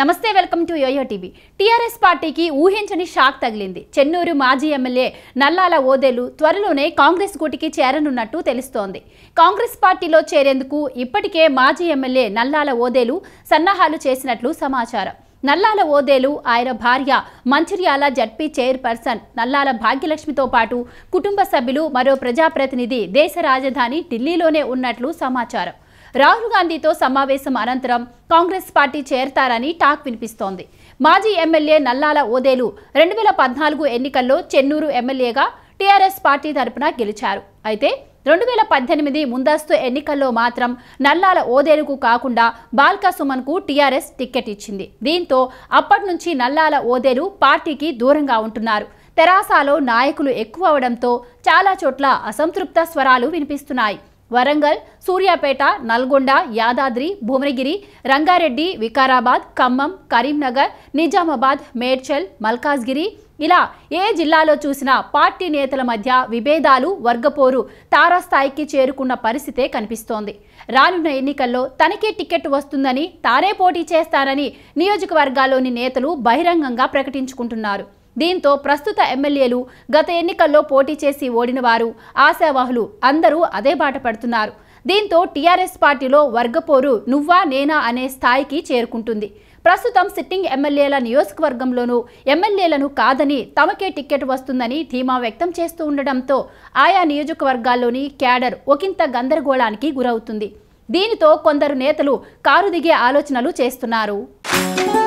నమస్తే welcome to Yoyo TV TRS పార్టీకి ఊహించని షాక్ తగిలింది చెన్నూరు మాజీ ఎమ్మెల్యే నల్లాల ఓదేలు త్వరలోనే కాంగ్రెస్ గూటికి చేరనున్నట్టు తెలుస్తోంది కాంగ్రెస్ పార్టీలో చేరేందుకు ఇప్పటికే మాజీ ఎమ్మెల్యే నల్లాల ఓదేలు సన్నాహాలు చేసినట్లు సమాచారం నల్లాల ఓదేలు ఆయన భార్య మంచిర్యాల జడ్పీ చైర్పర్సన్ నల్లాల భాగ్యలక్ష్మితో పాటు కుటుంబ సభ్యులు మరో ప్రజాప్రతినిధి దేశ రాజధాని ఢిల్లీలోనే ఉన్నట్లు సమాచారం రాహుల్ గాంధీతో సమావేశం అనంతరం కాంగ్రెస్ పార్టీ చేరతారని టాక్ వినిపిస్తోంది మాజీ ఎమ్మెల్యే నల్లాల ఓదేలు రెండు వేల పద్నాలుగు ఎన్నికల్లో చెన్నూరు ఎమ్మెల్యేగా టీఆర్ఎస్ పార్టీ తరపున గెలిచారు అయితే రెండు వేల పద్దెనిమిది ముందస్తు ఎన్నికల్లో మాత్రం నల్లాల ఓదేలుకు కాకుండా బాల్కా సుమన్కు టీఆర్ఎస్ టిక్కెట్ ఇచ్చింది దీంతో అప్పటి నుంచి నల్లాల ఓదేలు పార్టీకి దూరంగా ఉంటున్నారు తెరాసాలో నాయకులు ఎక్కువ అవడంతో చాలా చోట్ల అసంతృప్త స్వరాలు వినిపిస్తున్నాయి వరంగల్ సూర్యాపేట నల్గొండ యాదాద్రి భువనగిరి రంగారెడ్డి వికారాబాద్ ఖమ్మం కరీంనగర్ నిజామాబాద్ మేడ్చల్ మల్కాజ్గిరి ఇలా ఏ జిల్లాలో చూసినా పార్టీ నేతల మధ్య విభేదాలు వర్గపోరు తారాస్థాయికి చేరుకున్న పరిస్థితే కనిపిస్తోంది రానున్న ఎన్నికల్లో తనకే టికెట్ వస్తుందని తానే పోటీ చేస్తారని నియోజకవర్గాల్లోని నేతలు బహిరంగంగా ప్రకటించుకుంటున్నారు దీంతో ప్రస్తుత ఎమ్మెల్యేలు గత ఎన్నికల్లో పోటీ చేసి ఓడిన వారు ఆశావాహులు అందరూ అదే బాట పడుతున్నారు దీంతో టీఆర్ఎస్ పార్టీలో వర్గపోరు నువ్వా నేనా అనే స్థాయికి చేరుకుంటుంది ప్రస్తుతం సిట్టింగ్ ఎమ్మెల్యేల నియోజకవర్గంలోనూ ఎమ్మెల్యేలను కాదని తమకే టికెట్ వస్తుందని ధీమా వ్యక్తం చేస్తూ ఉండడంతో ఆయా నియోజకవర్గాల్లోని క్యాడర్ ఒకంత గందరగోళానికి గురవుతుంది దీనితో కొందరు నేతలు కారు దిగే ఆలోచనలు చేస్తున్నారు